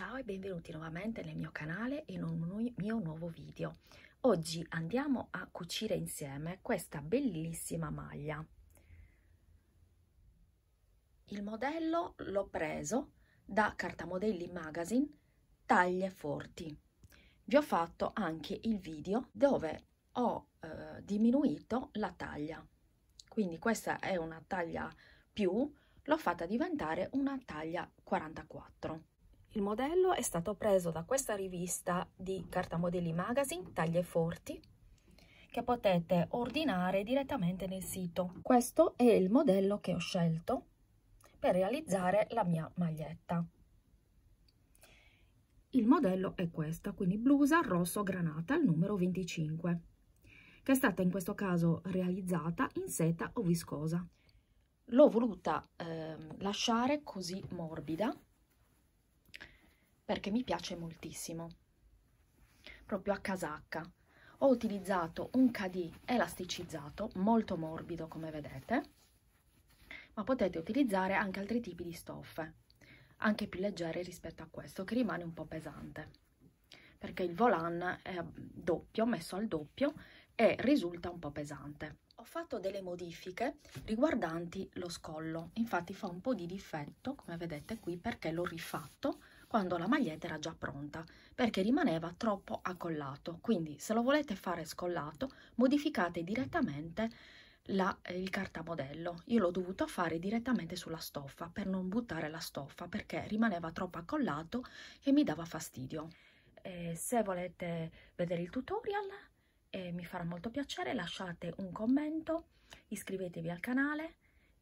Ciao e benvenuti nuovamente nel mio canale e in un mio nuovo video. Oggi andiamo a cucire insieme questa bellissima maglia. Il modello l'ho preso da Cartamodelli Magazine Taglie Forti. Vi ho fatto anche il video dove ho eh, diminuito la taglia. Quindi questa è una taglia più, l'ho fatta diventare una taglia 44. Il modello è stato preso da questa rivista di Cartamodelli Magazine, Taglie Forti, che potete ordinare direttamente nel sito. Questo è il modello che ho scelto per realizzare la mia maglietta. Il modello è questo, quindi blusa rosso granata al numero 25, che è stata in questo caso realizzata in seta o viscosa. L'ho voluta eh, lasciare così morbida perché mi piace moltissimo. Proprio a casacca. Ho utilizzato un KD elasticizzato, molto morbido come vedete, ma potete utilizzare anche altri tipi di stoffe, anche più leggere rispetto a questo, che rimane un po' pesante perché il volan è doppio, messo al doppio e risulta un po' pesante. Ho fatto delle modifiche riguardanti lo scollo, infatti fa un po' di difetto come vedete qui perché l'ho rifatto quando la maglietta era già pronta perché rimaneva troppo accollato. Quindi se lo volete fare scollato modificate direttamente la, eh, il cartamodello. Io l'ho dovuto fare direttamente sulla stoffa per non buttare la stoffa perché rimaneva troppo accollato e mi dava fastidio. E se volete vedere il tutorial eh, mi farà molto piacere, lasciate un commento, iscrivetevi al canale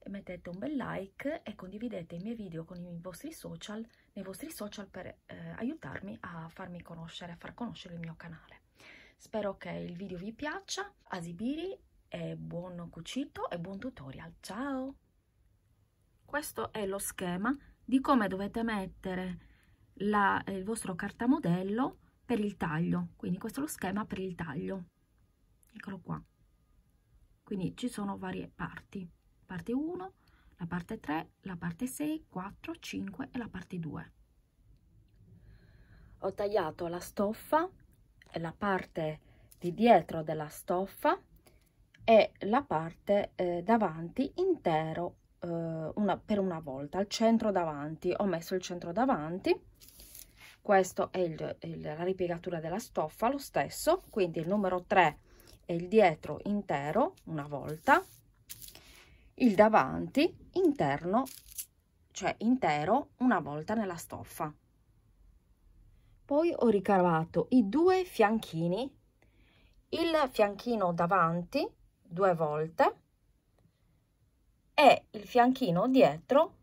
mettete un bel like e condividete i miei video con i vostri social, nei vostri social per eh, aiutarmi a farmi conoscere, a far conoscere il mio canale. Spero che il video vi piaccia, asibiri e buon cucito e buon tutorial. Ciao! Questo è lo schema di come dovete mettere la, eh, il vostro cartamodello per il taglio. Quindi questo è lo schema per il taglio. Eccolo qua. Quindi ci sono varie parti parte 1, la parte 3, la parte 6, 4, 5 e la parte 2. Ho tagliato la stoffa, e la parte di dietro della stoffa e la parte eh, davanti intero eh, una, per una volta, al centro davanti. Ho messo il centro davanti, questa è il, il, la ripiegatura della stoffa, lo stesso, quindi il numero 3 e il dietro intero una volta il davanti interno, cioè intero, una volta nella stoffa. Poi ho ricavato i due fianchini, il fianchino davanti due volte e il fianchino dietro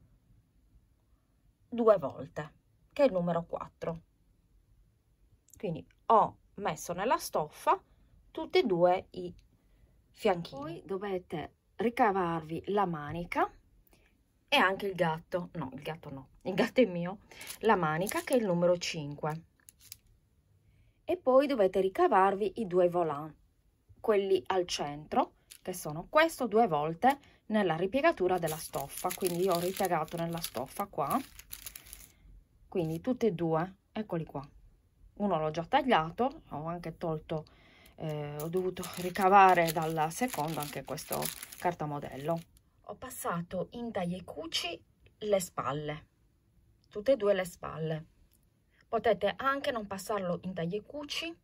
due volte, che è il numero 4. Quindi ho messo nella stoffa tutti e due i fianchini. Poi dovete ricavarvi la manica e anche il gatto, no il gatto no, il gatto è mio, la manica che è il numero 5 e poi dovete ricavarvi i due volant, quelli al centro che sono questo due volte nella ripiegatura della stoffa, quindi io ho ripiegato nella stoffa qua, quindi tutte e due, eccoli qua, uno l'ho già tagliato, ho anche tolto eh, ho dovuto ricavare dalla seconda anche questo cartamodello. Ho passato in tagli e cuci le spalle, tutte e due le spalle. Potete anche non passarlo in tagli e cuci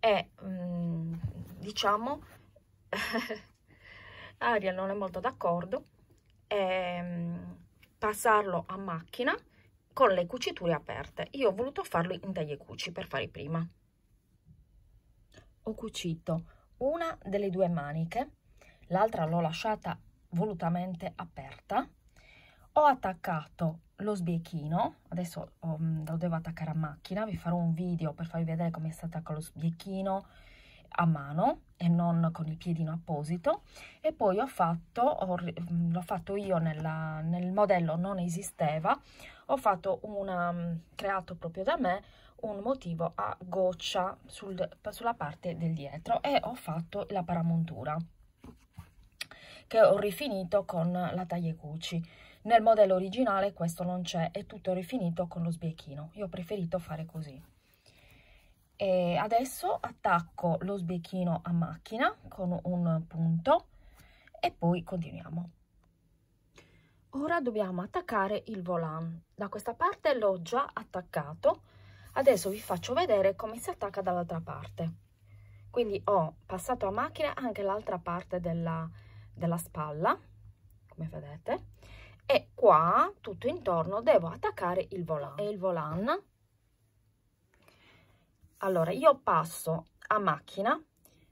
e mm, diciamo Ariel non è molto d'accordo mm, passarlo a macchina con le cuciture aperte. Io ho voluto farlo in tagli e cuci per fare prima ho cucito una delle due maniche, l'altra l'ho lasciata volutamente aperta, ho attaccato lo sbiechino, adesso um, lo devo attaccare a macchina, vi farò un video per farvi vedere come si attacca lo sbiechino a mano e non con il piedino apposito e poi ho fatto, mm, l'ho fatto io nella, nel modello non esisteva, ho fatto una, mm, creato proprio da me, un motivo a goccia sul, sulla parte del dietro e ho fatto la paramontura che ho rifinito con la taglia cuci nel modello originale questo non c'è è tutto rifinito con lo sbiechino io ho preferito fare così e adesso attacco lo sbiechino a macchina con un punto e poi continuiamo ora dobbiamo attaccare il volant da questa parte l'ho già attaccato adesso vi faccio vedere come si attacca dall'altra parte quindi ho passato a macchina anche l'altra parte della, della spalla come vedete e qua tutto intorno devo attaccare il volante e il volan allora io passo a macchina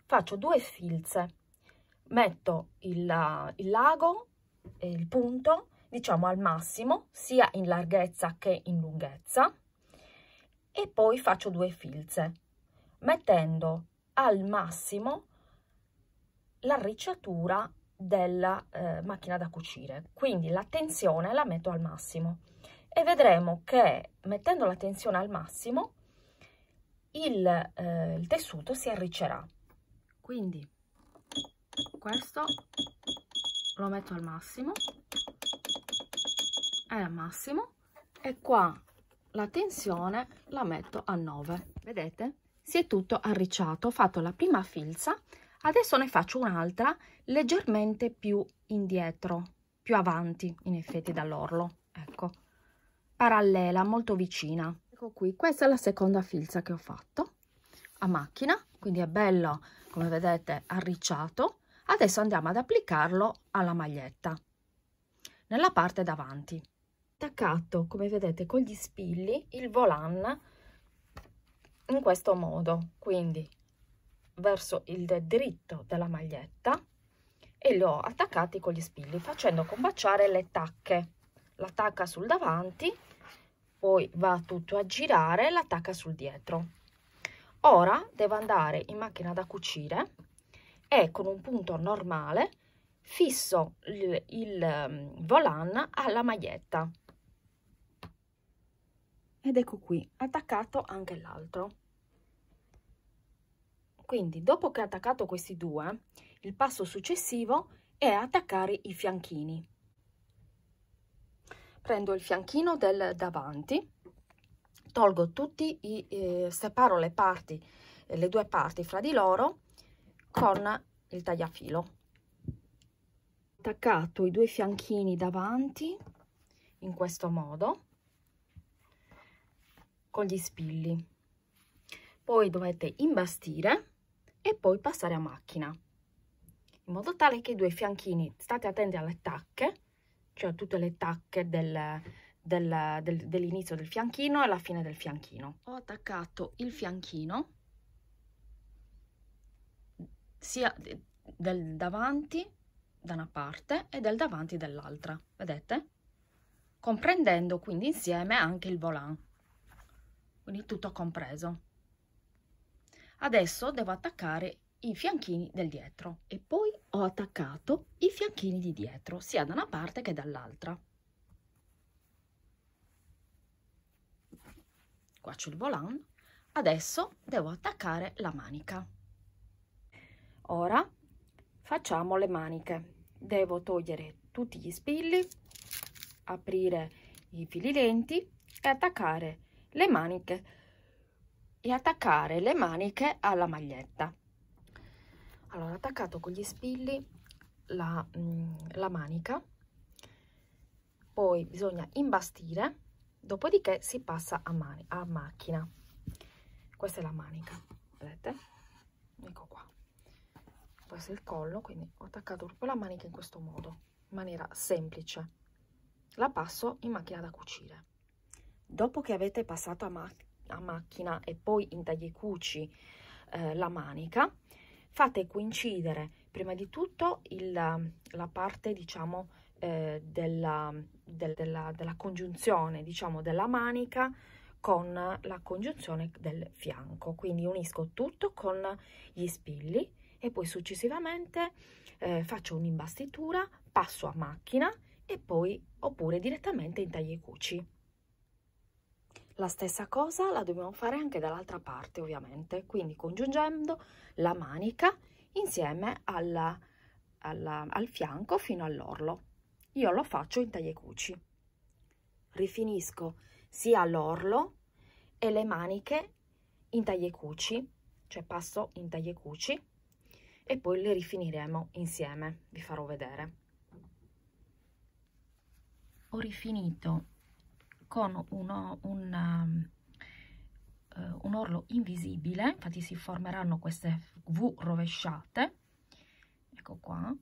faccio due filze metto il, il lago il punto diciamo al massimo sia in larghezza che in lunghezza e poi faccio due filze mettendo al massimo l'arricciatura della eh, macchina da cucire quindi la tensione la metto al massimo e vedremo che mettendo la tensione al massimo il, eh, il tessuto si arriccerà quindi questo lo metto al massimo è al massimo e qua la tensione la metto a 9 vedete si è tutto arricciato ho fatto la prima filza adesso ne faccio un'altra leggermente più indietro più avanti in effetti dall'orlo ecco parallela molto vicina ecco qui questa è la seconda filza che ho fatto a macchina quindi è bello come vedete arricciato adesso andiamo ad applicarlo alla maglietta nella parte davanti attaccato, come vedete, con gli spilli il volan in questo modo, quindi verso il dritto della maglietta e lo ho attaccati con gli spilli facendo combaciare le tacche. L'attacca sul davanti, poi va tutto a girare, l'attacca sul dietro. Ora devo andare in macchina da cucire e con un punto normale fisso il, il mm, volan alla maglietta ed ecco qui attaccato anche l'altro quindi dopo che ho attaccato questi due il passo successivo è attaccare i fianchini prendo il fianchino del davanti tolgo tutti i eh, separo le parti eh, le due parti fra di loro con il tagliafilo attaccato i due fianchini davanti in questo modo con gli spilli. Poi dovete imbastire e poi passare a macchina, in modo tale che i due fianchini, state attenti alle tacche, cioè tutte le tacche del, del, del, dell'inizio del fianchino e la fine del fianchino. Ho attaccato il fianchino sia del davanti da una parte e del davanti dall'altra, vedete? Comprendendo quindi insieme anche il volant quindi tutto compreso. Adesso devo attaccare i fianchini del dietro e poi ho attaccato i fianchini di dietro sia da una parte che dall'altra. Qua c'è il volant. Adesso devo attaccare la manica. Ora facciamo le maniche. Devo togliere tutti gli spilli, aprire i fili lenti e attaccare le maniche e attaccare le maniche alla maglietta. Allora, attaccato con gli spilli la, mm, la manica, poi bisogna imbastire, dopodiché si passa a, mani a macchina. Questa è la manica, vedete? Ecco qua. Questo è il collo, quindi ho attaccato proprio la manica in questo modo, in maniera semplice. La passo in macchina da cucire dopo che avete passato a, ma a macchina e poi intagliacuci eh, la manica, fate coincidere prima di tutto il, la parte, diciamo, eh, della, del, della, della congiunzione, diciamo, della manica con la congiunzione del fianco. Quindi unisco tutto con gli spilli e poi successivamente eh, faccio un'imbastitura, passo a macchina e poi oppure direttamente in tagli cuci. La stessa cosa la dobbiamo fare anche dall'altra parte ovviamente, quindi congiungendo la manica insieme alla, alla, al fianco fino all'orlo. Io lo faccio in taglie cuci. Rifinisco sia l'orlo e le maniche in taglie cuci, cioè passo in taglie cuci e poi le rifiniremo insieme, vi farò vedere. Ho rifinito con uno, un, um, eh, un orlo invisibile, infatti si formeranno queste V rovesciate, ecco qua,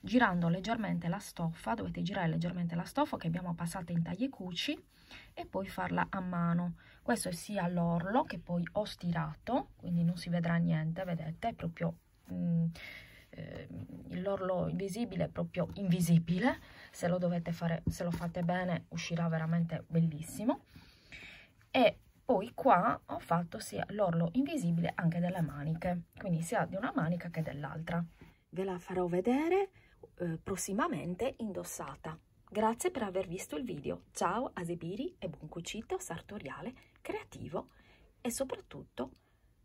girando leggermente la stoffa, dovete girare leggermente la stoffa che abbiamo passata in tagli cuci e poi farla a mano. Questo è sia l'orlo che poi ho stirato, quindi non si vedrà niente, vedete, è proprio... Mm, eh, l'orlo invisibile è proprio invisibile se lo dovete fare se lo fate bene uscirà veramente bellissimo e poi qua ho fatto sia l'orlo invisibile anche delle maniche quindi sia di una manica che dell'altra ve la farò vedere eh, prossimamente indossata grazie per aver visto il video ciao asibiri e buon cucito sartoriale creativo e soprattutto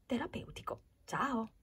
terapeutico ciao